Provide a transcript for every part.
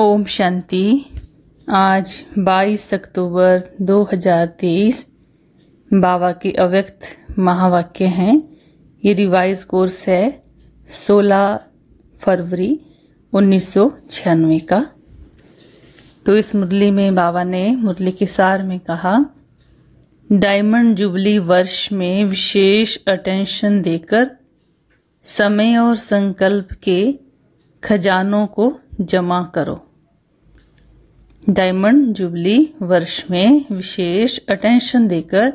ओम शांति आज 22 अक्टूबर 2023 बाबा के अव्यक्त महावाक्य हैं ये रिवाइज कोर्स है 16 फरवरी उन्नीस का तो इस मुरली में बाबा ने मुरली के सार में कहा डायमंड जुबली वर्ष में विशेष अटेंशन देकर समय और संकल्प के खजानों को जमा करो डायमंड जुबली वर्ष में विशेष अटेंशन देकर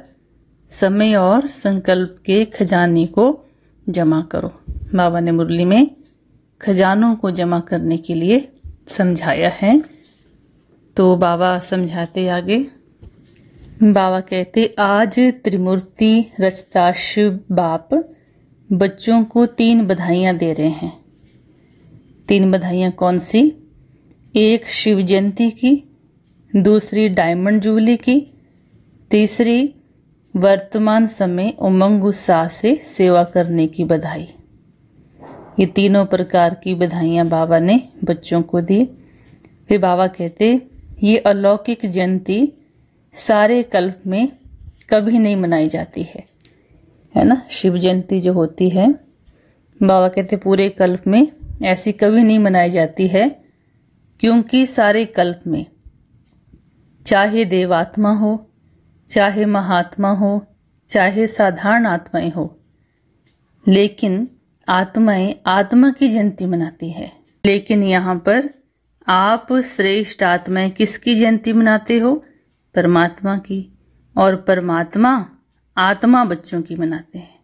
समय और संकल्प के खजाने को जमा करो बाबा ने मुरली में खजानों को जमा करने के लिए समझाया है तो बाबा समझाते आगे बाबा कहते आज त्रिमूर्ति रचता शिव बाप बच्चों को तीन बधाइयाँ दे रहे हैं तीन बधाइयाँ कौन सी एक शिव जयंती की दूसरी डायमंड जुबली की तीसरी वर्तमान समय उमंग उत्साह से सेवा करने की बधाई ये तीनों प्रकार की बधाइयाँ बाबा ने बच्चों को दी फिर बाबा कहते ये अलौकिक जयंती सारे कल्प में कभी नहीं मनाई जाती है है ना शिव जयंती जो होती है बाबा कहते पूरे कल्प में ऐसी कभी नहीं मनाई जाती है क्योंकि सारे कल्प में चाहे देवात्मा हो चाहे महात्मा हो चाहे साधारण आत्माएं हो लेकिन आत्माएं आत्मा की जयंती मनाती है लेकिन यहाँ पर आप श्रेष्ठ आत्माएं किसकी जयंती मनाते हो परमात्मा की और परमात्मा आत्मा बच्चों की मनाते हैं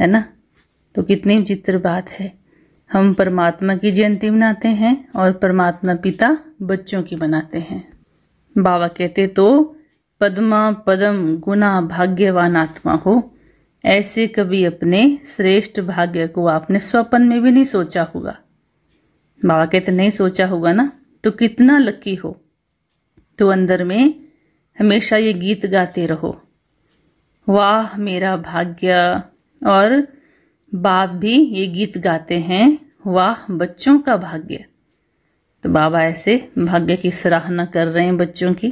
है ना तो कितनी विचित्र बात है हम परमात्मा की जयंती मनाते हैं और परमात्मा पिता बच्चों की मनाते हैं बाबा कहते तो पद्मा पदम गुना भाग्यवान आत्मा हो ऐसे कभी अपने श्रेष्ठ भाग्य को आपने स्वप्न में भी नहीं सोचा होगा बाबा कहते नहीं सोचा होगा ना तो कितना लकी हो तो अंदर में हमेशा ये गीत गाते रहो वाह मेरा भाग्य और बाप भी ये गीत गाते हैं वाह बच्चों का भाग्य तो बाबा ऐसे भाग्य की सराहना कर रहे हैं बच्चों की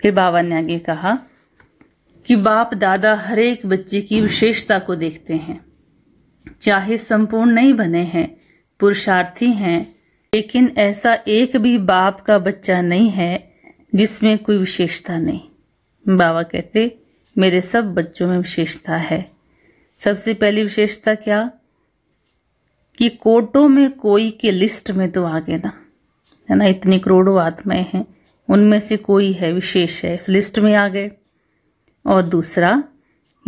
फिर बाबा ने आगे कहा कि बाप दादा हर एक बच्चे की विशेषता को देखते हैं चाहे संपूर्ण नहीं बने हैं पुरुषार्थी हैं लेकिन ऐसा एक भी बाप का बच्चा नहीं है जिसमें कोई विशेषता नहीं बाबा कहते मेरे सब बच्चों में विशेषता है सबसे पहली विशेषता क्या कि कोटों में कोई के लिस्ट में तो आगे ना है ना इतनी करोड़ों आत्माएं हैं उनमें से कोई है विशेष है उस लिस्ट में आ गए और दूसरा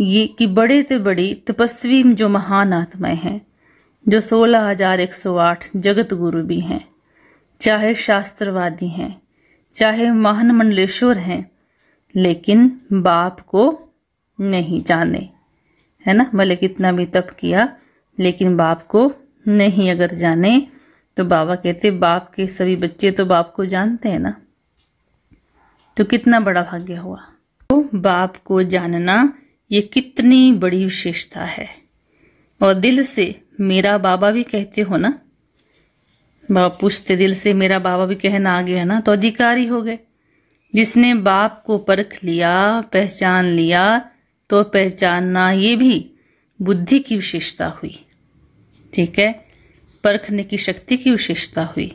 ये कि बड़े से बड़ी तपस्वी जो महान आत्माएं हैं जो सोलह हजार एक सौ आठ जगत गुरु भी हैं चाहे शास्त्रवादी हैं चाहे महान मंडलेश्वर हैं लेकिन बाप को नहीं जाने है ना भले कितना भी तप किया लेकिन बाप को नहीं अगर जाने तो बाबा कहते बाप के सभी बच्चे तो बाप को जानते हैं ना तो कितना बड़ा भाग्य हुआ तो बाप को जानना ये कितनी बड़ी विशेषता है और दिल से मेरा बाबा भी कहते हो ना बाबा पूछते दिल से मेरा बाबा भी कहना आ गया ना तो अधिकारी हो गए जिसने बाप को परख लिया पहचान लिया तो पहचानना ये भी बुद्धि की विशेषता हुई ठीक है परखने की शक्ति की विशेषता हुई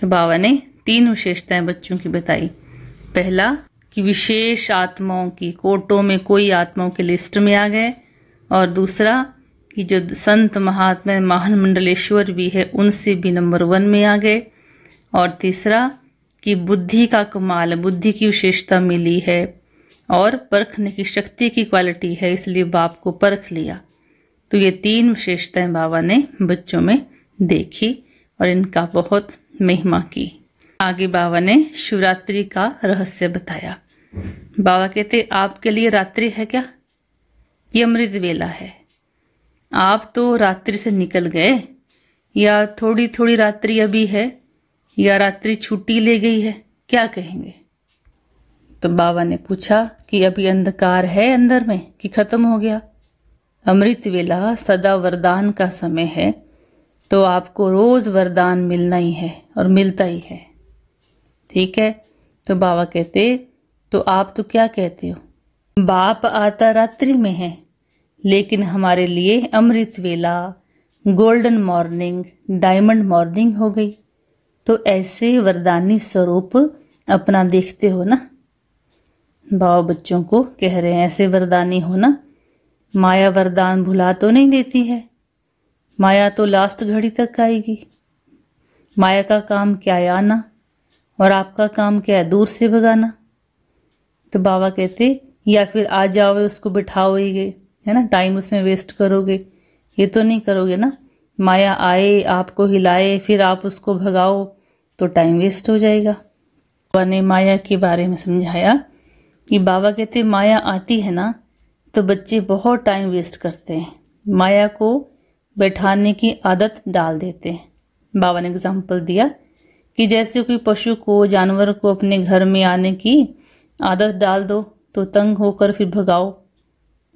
तो बाबा ने तीन विशेषताएं बच्चों की बताई पहला कि विशेष आत्माओं की कोटों में कोई आत्माओं के लिस्ट में आ गए और दूसरा कि जो संत महात्मा महान मंडलेश्वर भी है उनसे भी नंबर वन में आ गए और तीसरा कि बुद्धि का कमाल बुद्धि की विशेषता मिली है और परखने की शक्ति की क्वालिटी है इसलिए बाप को परख लिया तो ये तीन विशेषताएं बाबा ने बच्चों में देखी और इनका बहुत महिमा की आगे बाबा ने शिवरात्रि का रहस्य बताया बाबा कहते आपके लिए रात्रि है क्या ये अमृत वेला है आप तो रात्रि से निकल गए या थोड़ी थोड़ी रात्रि अभी है या रात्रि छुट्टी ले गई है क्या कहेंगे तो बाबा ने पूछा कि अभी अंधकार है अंदर में कि खत्म हो गया अमृत वेला सदा वरदान का समय है तो आपको रोज वरदान मिलना ही है और मिलता ही है ठीक है तो बाबा कहते तो आप तो क्या कहते हो बाप आता रात्रि में है लेकिन हमारे लिए अमृत वेला गोल्डन मॉर्निंग डायमंड मॉर्निंग हो गई तो ऐसे वरदानी स्वरूप अपना देखते हो ना बाबा बच्चों को कह रहे हैं ऐसे वरदानी होना माया वरदान भुला तो नहीं देती है माया तो लास्ट घड़ी तक आएगी माया का काम क्या है आना और आपका काम क्या है दूर से भगाना तो बाबा कहते या फिर आ जाओ उसको बिठाओगे है ना टाइम उसमें वेस्ट करोगे ये तो नहीं करोगे ना माया आए आपको हिलाए फिर आप उसको भगाओ तो टाइम वेस्ट हो जाएगा बाबा ने माया के बारे में समझाया कि बाबा कहते माया आती है ना तो बच्चे बहुत टाइम वेस्ट करते हैं माया को बैठाने की आदत डाल देते हैं बाबा ने एग्जाम्पल दिया कि जैसे कोई पशु को जानवर को अपने घर में आने की आदत डाल दो तो तंग होकर फिर भगाओ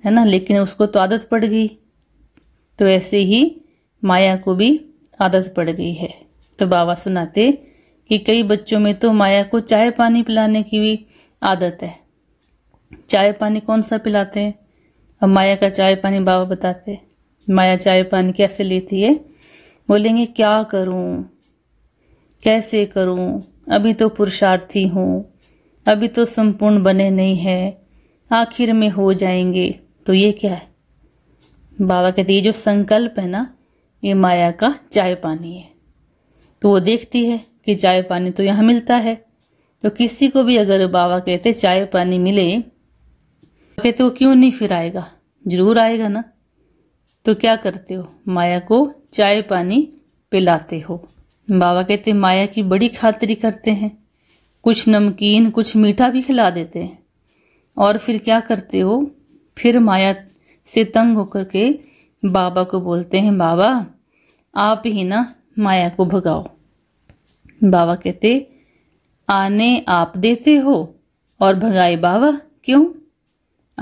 है ना लेकिन उसको तो आदत पड़ गई तो ऐसे ही माया को भी आदत पड़ गई है तो बाबा सुनाते कि कई बच्चों में तो माया को चाय पानी पिलाने की भी आदत है चाय पानी कौन सा पिलाते हैं अब माया का चाय पानी बाबा बताते माया चाय पानी कैसे लेती है बोलेंगे क्या करूं कैसे करूं अभी तो पुरुषार्थी हूं अभी तो संपूर्ण बने नहीं है आखिर में हो जाएंगे तो ये क्या है बाबा कहते ये जो संकल्प है ना ये माया का चाय पानी है तो वो देखती है कि चाय पानी तो यहाँ मिलता है तो किसी को भी अगर बाबा कहते चाय पानी मिले कहते हो तो क्यों नहीं फिर आएगा जरूर आएगा ना तो क्या करते हो माया को चाय पानी पिलाते हो बाबा कहते माया की बड़ी खातरी करते हैं कुछ नमकीन कुछ मीठा भी खिला देते हैं और फिर क्या करते हो फिर माया से तंग होकर के बाबा को बोलते हैं बाबा आप ही ना माया को भगाओ बाबा कहते आने आप देते हो और भगाए बाबा क्यों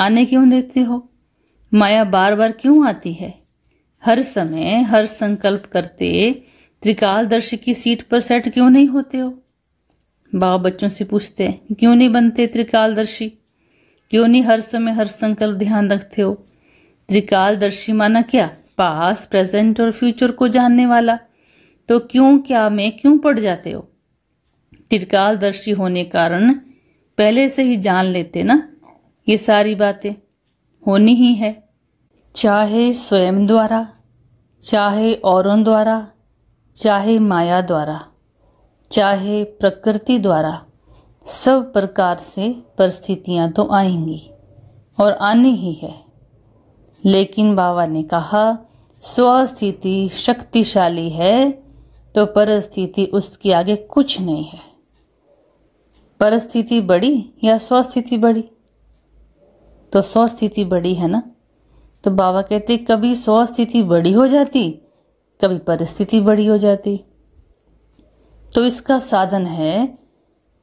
आने क्यों देते हो माया बार बार क्यों आती है हर समय हर संकल्प करते त्रिकालदर्शी की सीट पर सेट क्यों नहीं होते हो बाप बच्चों से पूछते हैं क्यों नहीं बनते त्रिकालदर्शी क्यों नहीं हर समय हर संकल्प ध्यान रखते हो त्रिकालदर्शी माना क्या पास प्रेजेंट और फ्यूचर को जानने वाला तो क्यों क्या में क्यों पड़ जाते हो त्रिकालदर्शी होने कारण पहले से ही जान लेते ना ये सारी बातें होनी ही है चाहे स्वयं द्वारा चाहे औरों द्वारा चाहे माया द्वारा चाहे प्रकृति द्वारा सब प्रकार से परिस्थितियां तो आएंगी और आनी ही है लेकिन बाबा ने कहा स्वस्थिति शक्तिशाली है तो परिस्थिति उसके आगे कुछ नहीं है परिस्थिति बड़ी या स्वस्थिति बड़ी तो सौ स्थिति बड़ी है ना तो बाबा कहते कभी सौ स्थिति बड़ी हो जाती कभी परिस्थिति बड़ी हो जाती तो इसका साधन है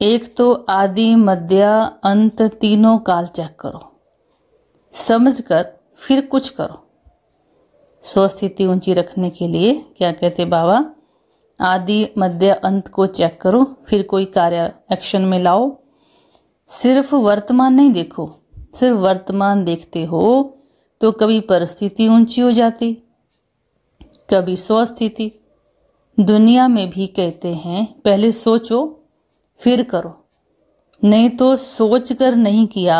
एक तो आदि मध्य अंत तीनों काल चेक करो समझकर फिर कुछ करो स्वस्थिति ऊंची रखने के लिए क्या कहते बाबा आदि मध्य अंत को चेक करो फिर कोई कार्य एक्शन में लाओ सिर्फ वर्तमान नहीं देखो सिर्फ वर्तमान देखते हो तो कभी परिस्थिति ऊंची हो जाती कभी स्वस्थिति दुनिया में भी कहते हैं पहले सोचो फिर करो नहीं तो सोच कर नहीं किया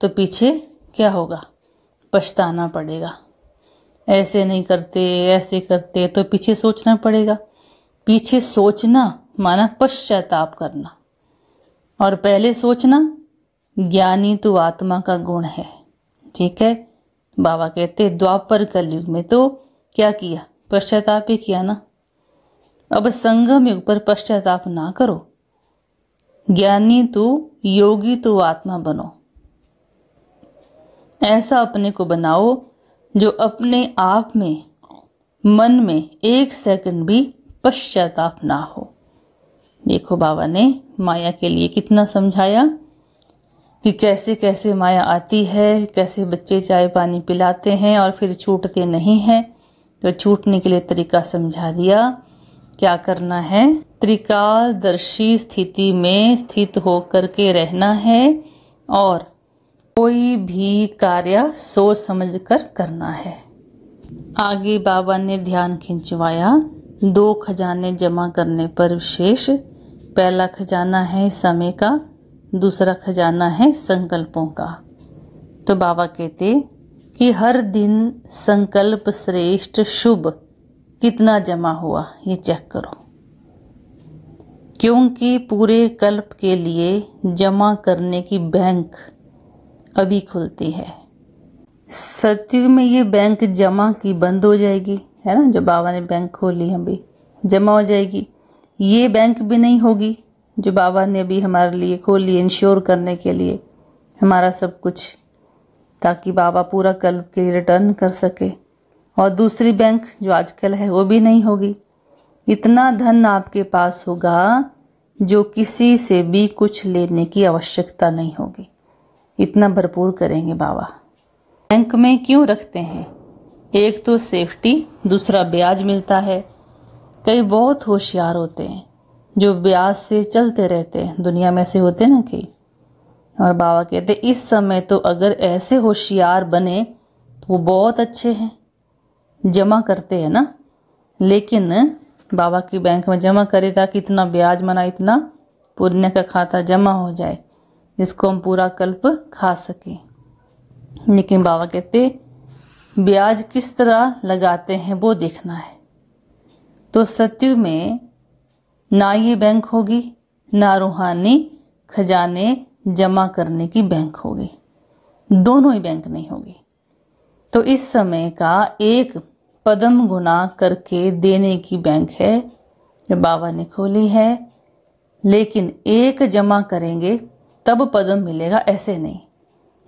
तो पीछे क्या होगा पछताना पड़ेगा ऐसे नहीं करते ऐसे करते तो पीछे सोचना पड़ेगा पीछे सोचना माना पश्चाताप करना और पहले सोचना ज्ञानी तो आत्मा का गुण है ठीक है बाबा कहते द्वापर कलयुग में तो क्या किया पश्चाताप ही किया ना अब संगम युग पर पश्चाताप ना करो ज्ञानी तो योगी तो आत्मा बनो ऐसा अपने को बनाओ जो अपने आप में मन में एक सेकंड भी पश्चाताप ना हो देखो बाबा ने माया के लिए कितना समझाया कि कैसे कैसे माया आती है कैसे बच्चे चाय पानी पिलाते हैं और फिर छूटते नहीं हैं तो छूटने के लिए तरीका समझा दिया क्या करना है त्रिकालदर्शी स्थिति में स्थित हो के रहना है और कोई भी कार्य सोच समझ कर करना है आगे बाबा ने ध्यान खिंचवाया दो खजाने जमा करने पर विशेष पहला खजाना है समय का दूसरा खजाना है संकल्पों का तो बाबा कहते कि हर दिन संकल्प श्रेष्ठ शुभ कितना जमा हुआ ये चेक करो क्योंकि पूरे कल्प के लिए जमा करने की बैंक अभी खुलती है सत्यु में ये बैंक जमा की बंद हो जाएगी है ना जो बाबा ने बैंक खोली अभी जमा हो जाएगी ये बैंक भी नहीं होगी जो बाबा ने अभी हमारे लिए खोली इंश्योर करने के लिए हमारा सब कुछ ताकि बाबा पूरा कल के लिए रिटर्न कर सके और दूसरी बैंक जो आजकल है वो भी नहीं होगी इतना धन आपके पास होगा जो किसी से भी कुछ लेने की आवश्यकता नहीं होगी इतना भरपूर करेंगे बाबा बैंक में क्यों रखते हैं एक तो सेफ्टी दूसरा ब्याज मिलता है कई बहुत होशियार होते हैं जो ब्याज से चलते रहते हैं दुनिया में ऐसे होते ना कि और बाबा कहते इस समय तो अगर ऐसे होशियार बने तो वो बहुत अच्छे हैं जमा करते हैं ना लेकिन बाबा की बैंक में जमा करे ताकि इतना ब्याज मना इतना पुण्य का खाता जमा हो जाए जिसको हम पूरा कल्प खा सकें लेकिन बाबा कहते ब्याज किस तरह लगाते हैं वो देखना है तो सत्यु में ना ये बैंक होगी ना रूहानी खजाने जमा करने की बैंक होगी दोनों ही बैंक नहीं होगी तो इस समय का एक पदम गुना करके देने की बैंक है जो बाबा ने खोली है लेकिन एक जमा करेंगे तब पदम मिलेगा ऐसे नहीं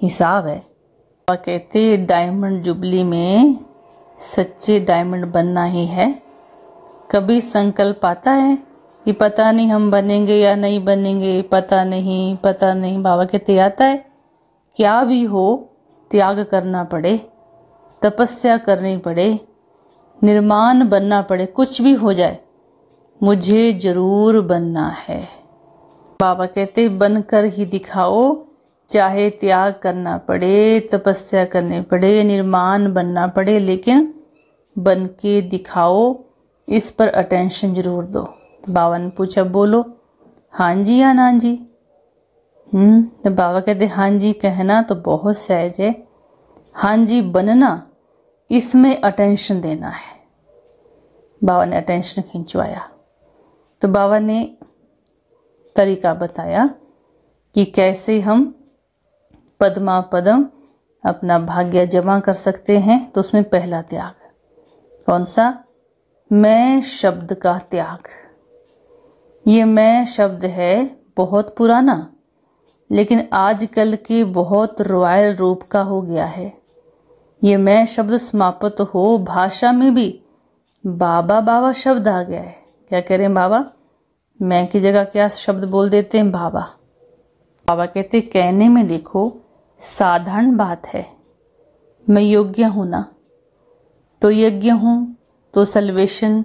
हिसाब है बाबा कहते डायमंड जुबली में सच्चे डायमंड बनना ही है कभी संकल्प आता है कि पता नहीं हम बनेंगे या नहीं बनेंगे पता नहीं पता नहीं बाबा कहते आता है क्या भी हो त्याग करना पड़े तपस्या करनी पड़े निर्माण बनना पड़े कुछ भी हो जाए मुझे ज़रूर बनना है बाबा कहते बन कर ही दिखाओ चाहे त्याग करना पड़े तपस्या करनी पड़े निर्माण बनना पड़े लेकिन बन के दिखाओ इस पर अटेंशन ज़रूर दो बाबा ने पूछा बोलो हाँ जी या ना जी हम्म, तो बाबा कहते हाँ जी कहना तो बहुत सहज है हाँ जी बनना इसमें अटेंशन देना है बाबा ने अटेंशन खिंचवाया तो बाबा ने तरीका बताया कि कैसे हम पदमा पदम अपना भाग्य जमा कर सकते हैं तो उसमें पहला त्याग कौन सा मैं शब्द का त्याग ये मैं शब्द है बहुत पुराना लेकिन आजकल के बहुत रॉयल रूप का हो गया है ये मैं शब्द समाप्त हो भाषा में भी बाबा बाबा शब्द आ गया है क्या कह रहे हैं बाबा मैं की जगह क्या शब्द बोल देते हैं बाबा बाबा कहते कहने में देखो साधारण बात है मैं योग्य हूँ ना तो यज्ञ हूँ तो सल्वेशन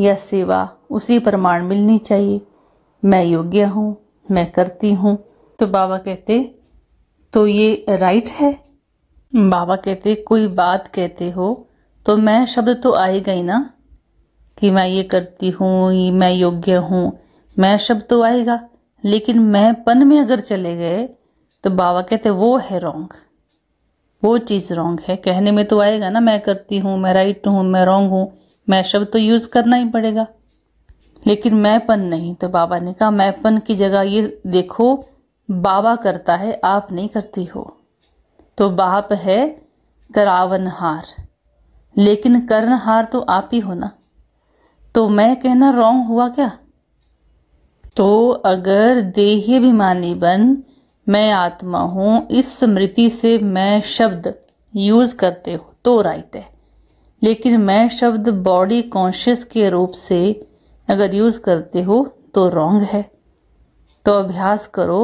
या सेवा उसी प्रमाण मिलनी चाहिए मैं योग्य हूँ मैं करती हूँ तो बाबा कहते तो ये राइट है बाबा कहते कोई बात कहते हो तो मैं शब्द तो आएगा ही ना कि मैं ये करती हूँ मैं योग्य हूँ मैं शब्द तो आएगा लेकिन मैं पन में अगर चले गए तो बाबा कहते वो है रॉन्ग वो चीज़ रॉन्ग है कहने में तो आएगा ना मैं करती हूँ मैं राइट हूँ मैं रॉन्ग हूँ मैं शब्द तो यूज़ करना ही पड़ेगा लेकिन मैंपन नहीं तो बाबा ने कहा मैंपन की जगह ये देखो बाबा करता है आप नहीं करती हो तो बाप है करावनहार लेकिन कर्णहार तो आप ही हो ना तो मैं कहना रॉन्ग हुआ क्या तो अगर देह अभिमानी बन मैं आत्मा हूँ इस स्मृति से मैं शब्द यूज करते हो तो राइट है लेकिन मैं शब्द बॉडी कॉन्शियस के रूप से अगर यूज़ करते हो तो रॉन्ग है तो अभ्यास करो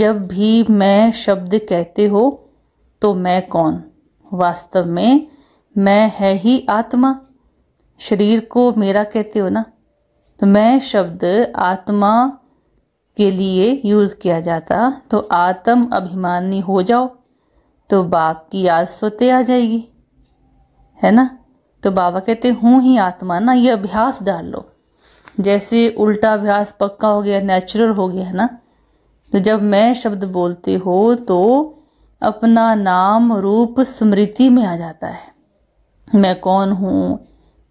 जब भी मैं शब्द कहते हो तो मैं कौन वास्तव में मैं है ही आत्मा शरीर को मेरा कहते हो ना तो मैं शब्द आत्मा के लिए यूज़ किया जाता तो आत्म अभिमानी हो जाओ तो बाप की याद सोते आ जाएगी है ना तो बाबा कहते हूँ ही आत्मा ना ये अभ्यास डाल लो जैसे उल्टा अभ्यास पक्का हो गया नेचुरल हो गया ना तो जब मैं शब्द बोलते हो तो अपना नाम रूप स्मृति में आ जाता है मैं कौन हूँ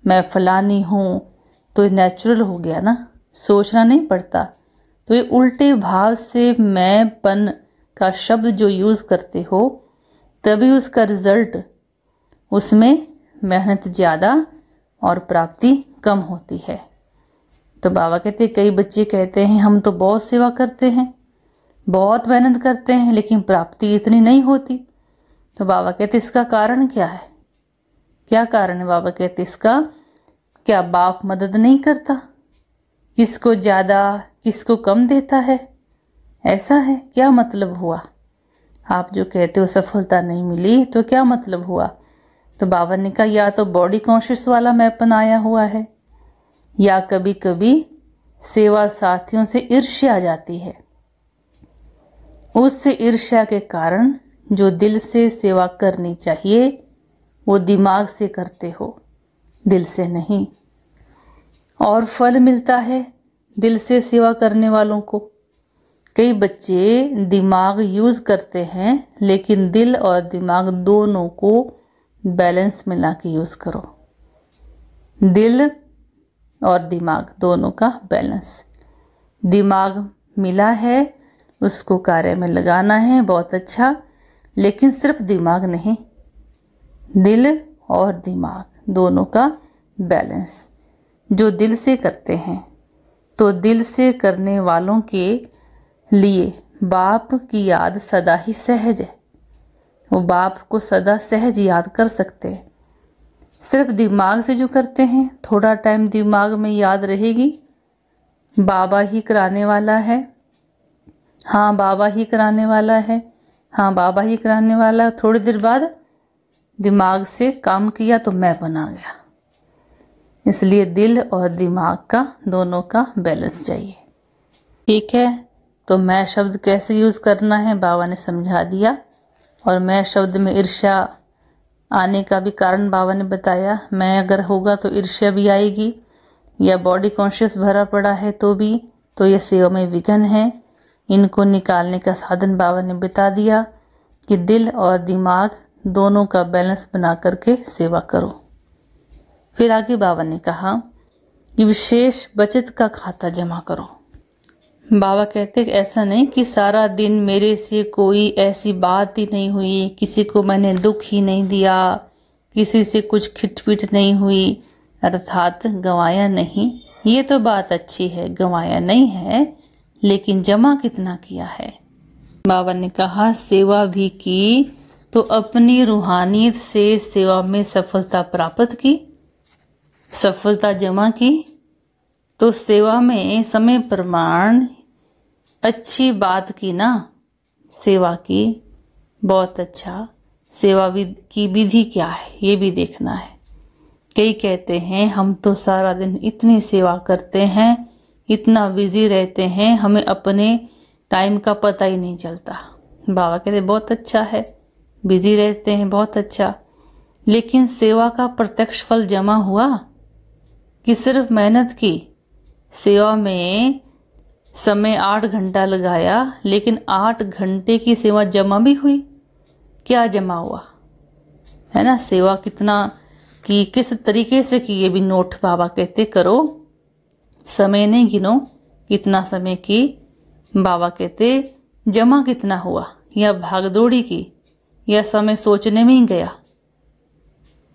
मैं फलानी हूँ तो नेचुरल हो गया ना सोचना नहीं पड़ता तो ये उल्टे भाव से मैं पन का शब्द जो यूज़ करते हो तभी उसका रिज़ल्ट उसमें मेहनत ज़्यादा और प्राप्ति कम होती है तो बाबा कहते कई बच्चे कहते हैं हम तो बहुत सेवा करते हैं बहुत मेहनत करते हैं लेकिन प्राप्ति इतनी नहीं होती तो बाबा कहते इसका कारण क्या है क्या कारण है बाबा कहते इसका क्या बाप मदद नहीं करता किसको ज़्यादा किसको कम देता है ऐसा है क्या मतलब हुआ आप जो कहते हो सफलता नहीं मिली तो क्या मतलब हुआ तो बावन ने कहा या तो बॉडी कॉन्शियस वाला मैं अपनाया हुआ है या कभी कभी सेवा साथियों से ईर्ष्या आ जाती है उससे ईर्ष्या के कारण जो दिल से सेवा करनी चाहिए वो दिमाग से करते हो दिल से नहीं और फल मिलता है दिल से सेवा करने वालों को कई बच्चे दिमाग यूज़ करते हैं लेकिन दिल और दिमाग दोनों को बैलेंस में ला के यूज़ करो दिल और दिमाग दोनों का बैलेंस दिमाग मिला है उसको कार्य में लगाना है बहुत अच्छा लेकिन सिर्फ दिमाग नहीं दिल और दिमाग दोनों का बैलेंस जो दिल से करते हैं तो दिल से करने वालों के लिए बाप की याद सदा ही सहज है वो बाप को सदा सहज याद कर सकते हैं सिर्फ दिमाग से जो करते हैं थोड़ा टाइम दिमाग में याद रहेगी बाबा ही कराने वाला है हाँ बाबा ही कराने वाला है हाँ बाबा ही कराने वाला थोड़ी देर बाद दिमाग से काम किया तो मैं बना गया इसलिए दिल और दिमाग का दोनों का बैलेंस चाहिए ठीक है तो मैं शब्द कैसे यूज़ करना है बाबा ने समझा दिया और मैं शब्द में ईर्ष्या आने का भी कारण बाबा ने बताया मैं अगर होगा तो ईर्ष्या भी आएगी या बॉडी कॉन्शियस भरा पड़ा है तो भी तो यह सेवा में विघन है इनको निकालने का साधन बाबा ने बता दिया कि दिल और दिमाग दोनों का बैलेंस बना करके सेवा करो फिर आगे बाबा ने कहा कि विशेष बचत का खाता जमा करो बाबा कहते ऐसा नहीं कि सारा दिन मेरे से कोई ऐसी बात ही नहीं हुई किसी को मैंने दुख ही नहीं दिया किसी से कुछ खिटपिट नहीं हुई अर्थात गंवाया नहीं ये तो बात अच्छी है गवाया नहीं है लेकिन जमा कितना किया है बाबा ने कहा सेवा भी की तो अपनी रूहानियत से सेवा में सफलता प्राप्त की सफलता जमा की तो सेवा में समय प्रमाण अच्छी बात की ना सेवा की बहुत अच्छा सेवा की विधि क्या है ये भी देखना है कई कहते हैं हम तो सारा दिन इतनी सेवा करते हैं इतना बिजी रहते हैं हमें अपने टाइम का पता ही नहीं चलता बाबा कहते बहुत अच्छा है बिजी रहते हैं बहुत अच्छा लेकिन सेवा का प्रत्यक्ष फल जमा हुआ कि सिर्फ मेहनत की सेवा में समय आठ घंटा लगाया लेकिन आठ घंटे की सेवा जमा भी हुई क्या जमा हुआ है ना सेवा कितना कि किस तरीके से की ये भी नोट बाबा कहते करो समय नहीं गिनो कितना समय की बाबा कहते जमा कितना हुआ या भागदौड़ी की या समय सोचने में ही गया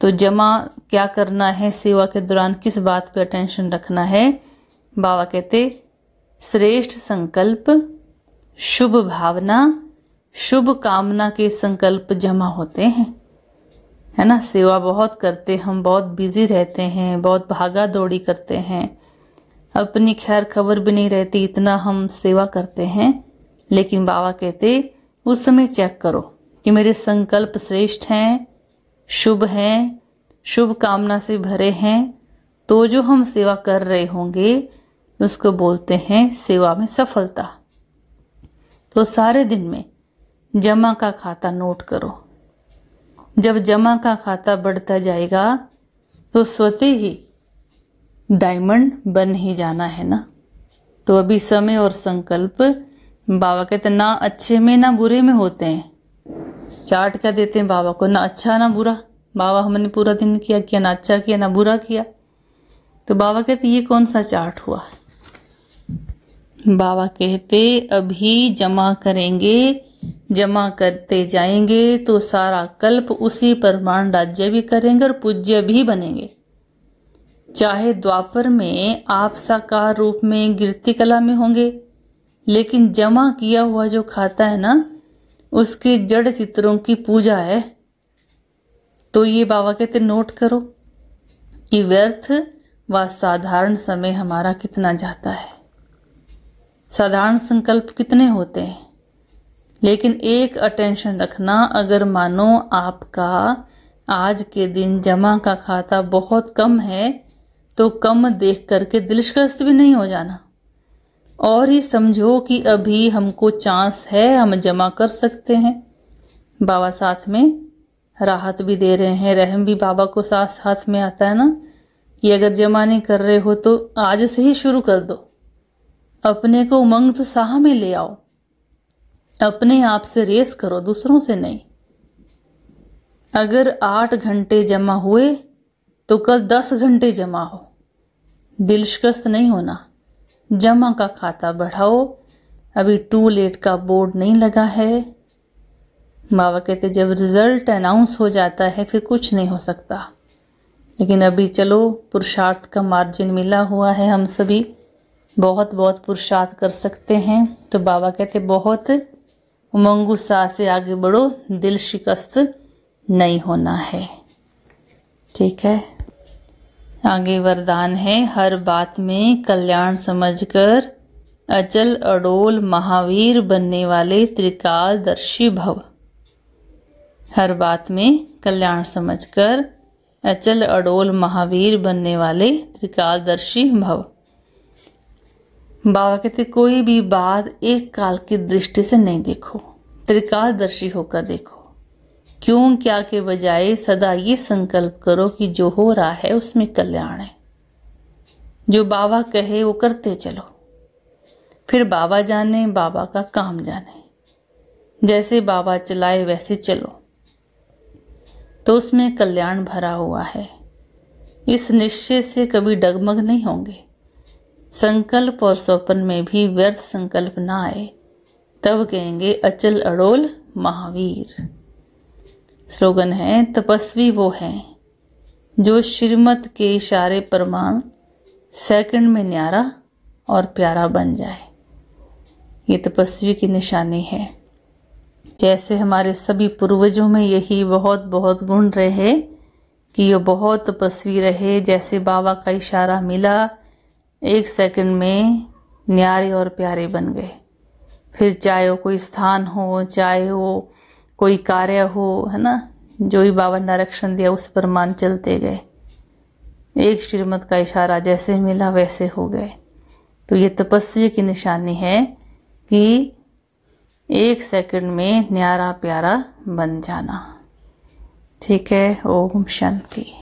तो जमा क्या करना है सेवा के दौरान किस बात पे अटेंशन रखना है बाबा कहते श्रेष्ठ संकल्प शुभ भावना शुभ कामना के संकल्प जमा होते हैं है ना सेवा बहुत करते हम बहुत बिजी रहते हैं बहुत भागा दौड़ी करते हैं अपनी खैर खबर भी नहीं रहती इतना हम सेवा करते हैं लेकिन बाबा कहते उस समय चेक करो कि मेरे संकल्प श्रेष्ठ हैं शुभ हैं शुभ कामना से भरे हैं तो जो हम सेवा कर रहे होंगे उसको बोलते हैं सेवा में सफलता तो सारे दिन में जमा का खाता नोट करो जब जमा का खाता बढ़ता जाएगा तो स्वतः ही डायमंड बन ही जाना है ना तो अभी समय और संकल्प बाबा कहते ना अच्छे में ना बुरे में होते हैं चार्ट क्या देते हैं बाबा को ना अच्छा ना बुरा बाबा हमने पूरा दिन किया किया ना अच्छा किया ना बुरा किया तो बाबा कहते ये कौन सा चार्ट हुआ बाबा कहते अभी जमा करेंगे जमा करते जाएंगे तो सारा कल्प उसी परमाण राज्य भी करेंगे और पूज्य भी बनेंगे चाहे द्वापर में आप साकार रूप में गिरती कला में होंगे लेकिन जमा किया हुआ जो खाता है ना उसके जड़ चित्रों की पूजा है तो ये बाबा कहते नोट करो कि व्यर्थ व साधारण समय हमारा कितना जाता है साधारण संकल्प कितने होते हैं लेकिन एक अटेंशन रखना अगर मानो आपका आज के दिन जमा का खाता बहुत कम है तो कम देख करके दिल भी नहीं हो जाना और ही समझो कि अभी हमको चांस है हम जमा कर सकते हैं बाबा साथ में राहत भी दे रहे हैं रहम भी बाबा को साथ साथ में आता है ना कि अगर जमा नहीं कर रहे हो तो आज से ही शुरू कर दो अपने को उमंग तो साह में ले आओ अपने आप से रेस करो दूसरों से नहीं अगर आठ घंटे जमा हुए तो कल दस घंटे जमा हो दिल शिकस्त नहीं होना जमा का खाता बढ़ाओ अभी टू लेट का बोर्ड नहीं लगा है बाबा कहते जब रिजल्ट अनाउंस हो जाता है फिर कुछ नहीं हो सकता लेकिन अभी चलो पुरुषार्थ का मार्जिन मिला हुआ है हम सभी बहुत बहुत पुरुषार्थ कर सकते हैं तो बाबा कहते बहुत उमंगू सा से आगे बढ़ो दिल शिकस्त नहीं होना है ठीक है आगे वरदान है हर बात में कल्याण समझकर अचल अडोल महावीर बनने वाले त्रिकालदर्शी भव हर बात में कल्याण समझकर अचल अडोल महावीर बनने वाले त्रिकालदर्शी भव बाबा कहते कोई भी बात एक काल की दृष्टि से नहीं देखो त्रिकालदर्शी होकर देखो क्यों क्या के बजाय सदा ये संकल्प करो कि जो हो रहा है उसमें कल्याण है जो बाबा कहे वो करते चलो फिर बाबा जाने बाबा का काम जाने जैसे बाबा चलाए वैसे चलो तो उसमें कल्याण भरा हुआ है इस निश्चय से कभी डगमग नहीं होंगे संकल्प और स्वप्न में भी व्यर्थ संकल्प ना आए तब कहेंगे अचल अड़ोल महावीर स्लोगन है तपस्वी वो हैं जो श्रीमत के इशारे प्रमाण सेकंड में न्यारा और प्यारा बन जाए ये तपस्वी की निशानी है जैसे हमारे सभी पूर्वजों में यही बहुत बहुत गुण रहे कि ये बहुत तपस्वी रहे जैसे बाबा का इशारा मिला एक सेकंड में न्यारे और प्यारे बन गए फिर चाहे वो कोई स्थान हो चाहे वो कोई कार्य हो है ना जो भी बाबा ने आरक्षण दिया उस पर मान चलते गए एक श्रीमत का इशारा जैसे मिला वैसे हो गए तो ये तपस्वी की निशानी है कि एक सेकंड में न्यारा प्यारा बन जाना ठीक है ओम शांति